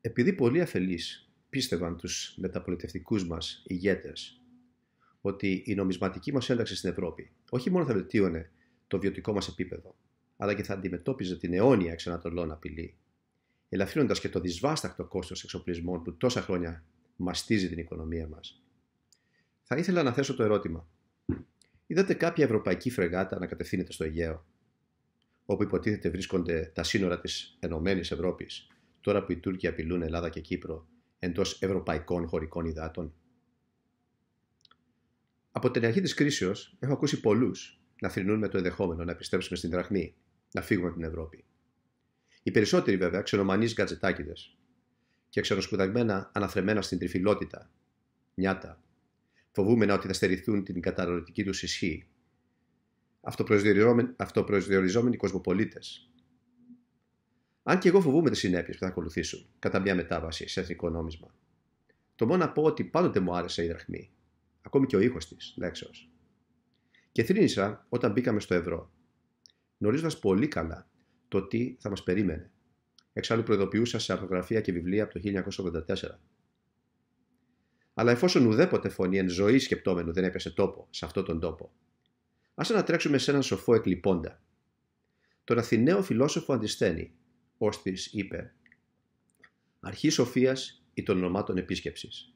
Επειδή πολλοί αφελείς πίστευαν τους μεταπολιτευτικούς μας ηγέτες ότι η νομισματική μας ένταξη στην Ευρώπη όχι μόνο θα βελτίωνε το βιωτικό μας επίπεδο, αλλά και θα αντιμετώπιζε την αιώνια εξανατολών απειλή, ελαφρύνοντας και το δυσβάστακτο κόστος εξοπλισμών που τόσα χρόνια μαστίζει την οικονομία μας. Θα ήθελα να θέσω το ερώτημα. Είδατε κάποια ευρωπαϊκή φρεγάτα να κατευθύνεται στο Αιγαίο, όπου υποτίθεται βρίσκονται τα σύνορα της ΕΕ τώρα που οι Τούρκοι απειλούν Ελλάδα και Κύπρο εντός ευρωπαϊκών χωρικών υδάτων. Από την αρχή της κρίσεως έχω ακούσει πολλούς να θρυνούν με το ενδεχόμενο να επιστρέψουμε στην Δραχμή, να φύγουμε από την Ευρώπη. Οι περισσότεροι βέβαια ξενομανείς γκατζετάκιδε και ξενοσπουδαγμένα αναθρεμμένα στην τριφυλότητα, νιάτα, φοβούμενα ότι θα στερηθούν την καταναλωτική τους ισχύ. Αυτοπροσδιοριζόμενοι κοσμοπολίτες. Αν και εγώ φοβούμαι τις συνέπειες που θα ακολουθήσουν κατά μια μετάβαση σε εθνικό νόμισμα. Το μόνο να πω ότι πάντοτε μου άρεσε η δραχμή, ακόμη και ο ήχος της λέξεως. Και θρύνησα όταν μπήκαμε στο ευρώ, γνωρίζοντας πολύ καλά το τι θα μας περίμενε. Εξάλλου προειδοποιούσα σε αρθογραφία και βιβλία από το 1984. Αλλά εφόσον ουδέποτε φωνή εν ζωή σκεπτόμενου δεν έπεσε τόπο σε αυτόν τον τόπο, ας ανατρέξουμε σε έναν σοφό εκλειπώντα. Τον Αθηναίο φιλόσοφο Αντισθένη, ως της είπε «Αρχής σοφίας ή των ονομάτων επίσκεψης».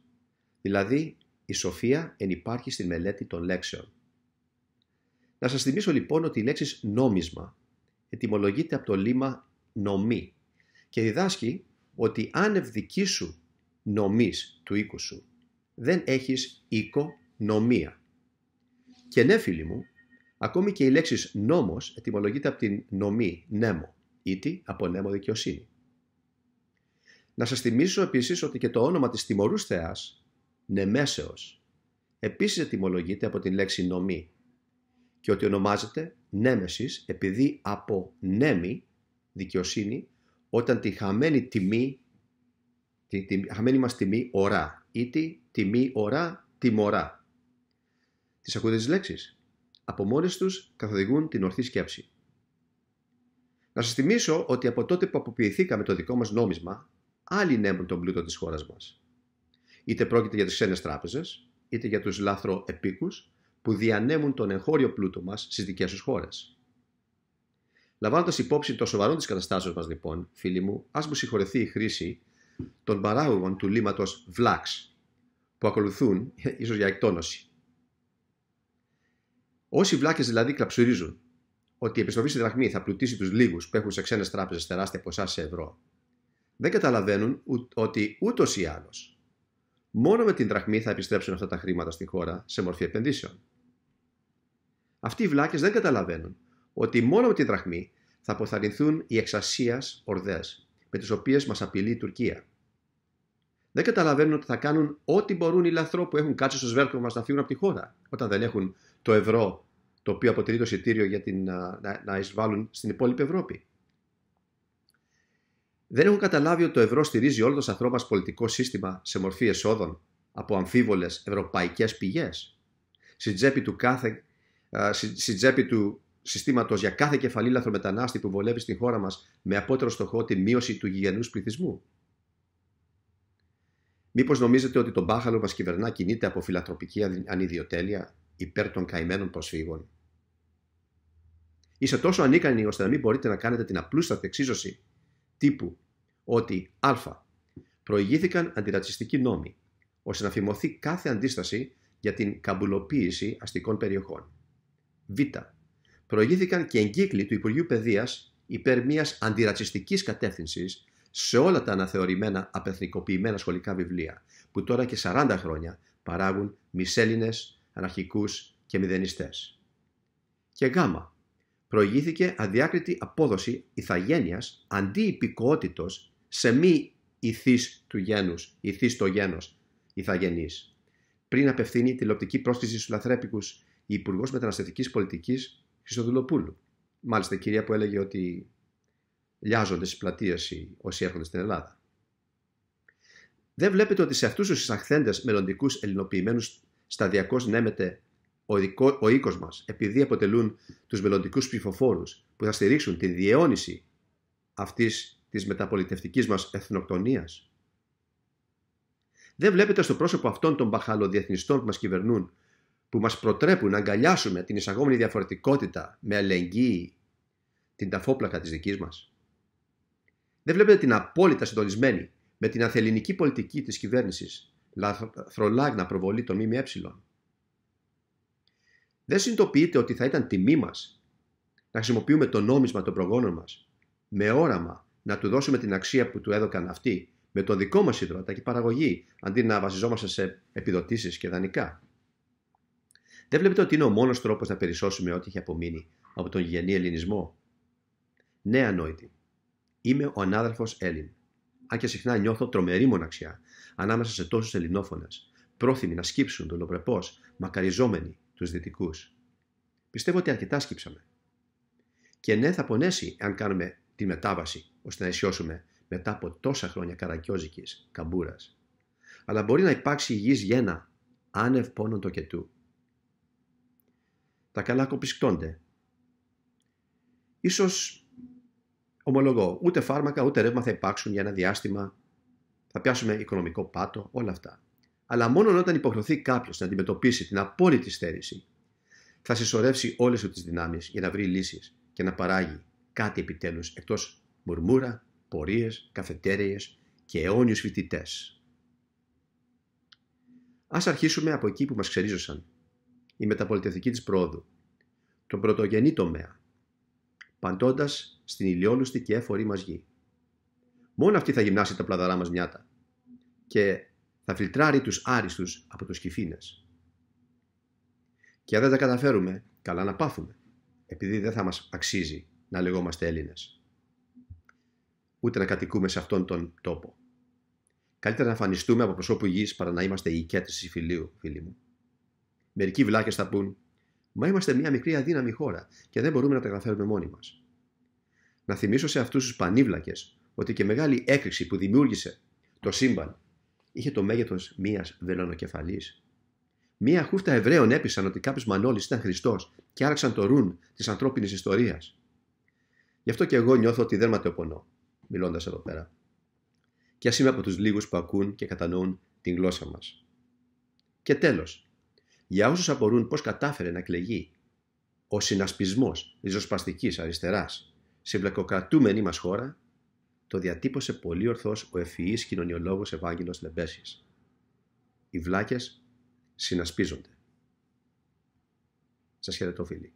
Δηλαδή, η σοφία ενυπάρχει στη μελέτη των λέξεων. Να σας θυμίσω λοιπόν ότι η λέξη νόμισμα ετυμολογείται από το λίμα νομή και διδάσκει ότι αν ευδική σου νομής του οίκου σου δεν έχεις οίκο νομία. Και ναι φίλοι μου, ακόμη και η λέξη νόμος ετυμολογείται από την νομή, νέμο ήτι από νέμο δικαιοσύνη. Να σας θυμίσω επίσης ότι και το όνομα της τιμωρούς θεάς, Νεμέσεως, επίσης ετοιμολογείται από την λέξη νομή και ότι ονομάζεται Νέμεσης επειδή από νέμη, δικαιοσύνη, όταν τη χαμένη τιμή, τη, τη χαμένη μας τιμή ορά, ήτι τιμή ορά, τιμωρά. Τις ακούτε τις λέξεις? Από μόνες τους καθοδηγούν την ορθή σκέψη. Να σας θυμίσω ότι από τότε που αποποιηθήκαμε το δικό μας νόμισμα, άλλοι νέμουν τον πλούτο της χώρας μας. Είτε πρόκειται για τις ξένες τράπεζες, είτε για τους λάθροεπίκου που διανέμουν τον εγχώριο πλούτο μας στις δικές τους χώρες. Λαμβάνοντας υπόψη το σοβαρό της καταστάσεως μας, λοιπόν, φίλοι μου, ας μου συγχωρεθεί η χρήση των παράγωγων του λίματος VLAX που ακολουθούν ίσως για εκτόνωση. Όσοι βλάκες δηλαδή κλαψουρίζουν ότι η επιστροφή στη δραχμή θα πλουτίσει τους λίγους που έχουν σε ξένες τράπεζες τεράστια ποσά σε ευρώ, δεν καταλαβαίνουν ότι ούτως ή άλλως μόνο με την δραχμή θα επιστρέψουν αυτά τα χρήματα στη χώρα σε μορφή επενδύσεων. Αυτοί οι βλάκες δεν καταλαβαίνουν ότι μόνο με την δραχμή θα αποθαρρυνθούν οι εξασίε, ορδές με τις οποίες μας απειλεί η Τουρκία. Δεν καταλαβαίνουν ότι θα κάνουν ό,τι μπορούν οι λαθρό που έχουν κάτσει στο σβέρκο μας να φύγουν από τη χώρα, όταν δεν έχουν το ευρώ το οποίο αποτελεί το εισιτήριο για την, να, να εισβάλλουν στην υπόλοιπη Ευρώπη. Δεν έχουν καταλάβει ότι το ευρώ στηρίζει όλο το σταθρό πολιτικό σύστημα σε μορφή εσόδων από αμφίβολες ευρωπαϊκές πηγές. στην τσέπη του, κάθε, συστήματος για κάθε κεφαλή λαθρομετανάστη που βολεύει στη χώρα μας με απότερο στοχό τη μείωση του γηγενούς πληθυσμού. Μήπως νομίζετε ότι το μπάχαλο μας κυβερνά κινείται από φιλατροπική ανιδιοτέλεια υπέρ των καημένων προσφύγων. Είστε τόσο ανίκανοι ώστε να μην μπορείτε να κάνετε την απλούστατη εξίσωση τύπου ότι α. Προηγήθηκαν αντιρατσιστικοί νόμοι, ώστε να φημωθεί κάθε αντίσταση για την καμπουλοποίηση αστικών περιοχών. Β. Προηγήθηκαν και εγκύκλοι του Υπουργείου Παιδείας υπέρ μιας αντιρατσιστική κατεύθυνσης σε όλα τα αναθεωρημένα απεθνικοποιημένα σχολικά βιβλία, που τώρα και 40 χρόνια παράγουν μισέλινες αναρχικούς και μηδενιστές. Και γάμα. Προηγήθηκε αδιάκριτη απόδοση ηθαγένειας αντί υπηκότητος σε μη ηθής του γένους, ηθής το γένος, ηθαγενής. Πριν απευθύνει τηλεοπτική πρόσκληση στους λαθρέπικους η Υπουργός Μεταναστευτικής Πολιτικής Χρυστοδουλοπούλου. Μάλιστα κυρία που έλεγε ότι λιάζονται στις πλατείες όσοι έρχονται στην Ελλάδα. Δεν βλέπετε ότι σε αυτούς τους εισαχθέντες μελλοντικούς σταδιακώς νέμεται ο, οίκο ο μας, επειδή αποτελούν τους μελλοντικούς ψηφοφόρους που θα στηρίξουν τη διαιώνιση αυτής της μεταπολιτευτικής μας εθνοκτονίας. Δεν βλέπετε στο πρόσωπο αυτών των μπαχαλοδιεθνιστών που μας κυβερνούν, που μας προτρέπουν να αγκαλιάσουμε την εισαγόμενη διαφορετικότητα με αλληλεγγύη την ταφόπλακα της δικής μας. Δεν βλέπετε την απόλυτα συντονισμένη με την αθεληνική πολιτική της κυβέρνησης λαθρολάγνα προβολή των ΜΜΕ. Δεν συνειδητοποιείτε ότι θα ήταν τιμή μας να χρησιμοποιούμε το νόμισμα των προγόνων μας με όραμα να του δώσουμε την αξία που του έδωκαν αυτοί με το δικό μας και παραγωγή αντί να βασιζόμαστε σε επιδοτήσεις και δανεικά. Δεν βλέπετε ότι είναι ο μόνος τρόπος να περισσώσουμε ό,τι έχει απομείνει από τον γενή ελληνισμό. Ναι, ανόητη. Είμαι ο ανάδελφος Έλλην. Αν και συχνά νιώθω τρομερή μοναξιά ανάμεσα σε τόσους ελληνόφωνες, πρόθυμοι να σκύψουν Λοπρεπό, μακαριζόμενοι τους δυτικούς. Πιστεύω ότι αρκετά σκύψαμε. Και ναι, θα πονέσει αν κάνουμε τη μετάβαση ώστε να αισιώσουμε μετά από τόσα χρόνια καρακιόζικη καμπούρας. Αλλά μπορεί να υπάρξει υγιής γένα άνευ πόνων το κετού. Τα καλά κοπισκτώνται. Ίσως ομολογώ, ούτε φάρμακα ούτε ρεύμα θα υπάρξουν για ένα διάστημα θα πιάσουμε οικονομικό πάτο, όλα αυτά. Αλλά μόνο όταν υποχρεωθεί κάποιος να αντιμετωπίσει την απόλυτη στέρηση, θα συσσωρεύσει όλες τις δυνάμεις για να βρει λύσεις και να παράγει κάτι επιτέλους εκτός μουρμούρα, πορείες, καφετέρειε και αιώνιους φοιτητές. Ας αρχίσουμε από εκεί που μας ξερίζωσαν. Η μεταπολιτευτική της πρόοδου, τον πρωτογενή τομέα, παντώντας στην ηλιόλουστη και έφορη μας γη. Μόνο αυτή θα γυμνάσει τα πλαδαρά μας μιάτα και θα φιλτράρει τους άριστους από τους κυφήνες. Και αν δεν τα καταφέρουμε, καλά να πάθουμε, επειδή δεν θα μας αξίζει να λεγόμαστε Έλληνες. Ούτε να κατοικούμε σε αυτόν τον τόπο. Καλύτερα να εμφανιστούμε από προσώπου γης παρά να είμαστε η οικέτες της φιλίου, φίλοι μου. Μερικοί βλάκες θα πούν Μα είμαστε μια μικρή αδύναμη χώρα και δεν μπορούμε να τα καταφέρουμε μόνοι μας. Να θυμίσω σε αυτούς τους πανίβλακες ότι και μεγάλη έκρηξη που δημιούργησε το σύμπαν είχε το μέγεθος μια βελονοκεφαλής. Μία χούφτα Εβραίων έπεισαν ότι κάποιος Μανώλης ήταν Χριστός και άραξαν το ρουν της ανθρώπινης ιστορίας. Γι' αυτό και εγώ νιώθω ότι δεν ματαιοπονώ, μιλώντας εδώ πέρα. Και ας είμαι από τους λίγους που ακούν και κατανοούν την γλώσσα μας. Και τέλος, για όσους απορούν πώς κατάφερε να εκλεγεί ο συνασπισμός ριζοσπαστικής αριστεράς στην πλακοκρατούμενη μας χώρα, το διατύπωσε πολύ ορθώς ο ευφυής κοινωνιολόγος Ευάγγελος Λεμπέσης. Οι βλάκες συνασπίζονται. Σας χαιρετώ φίλοι.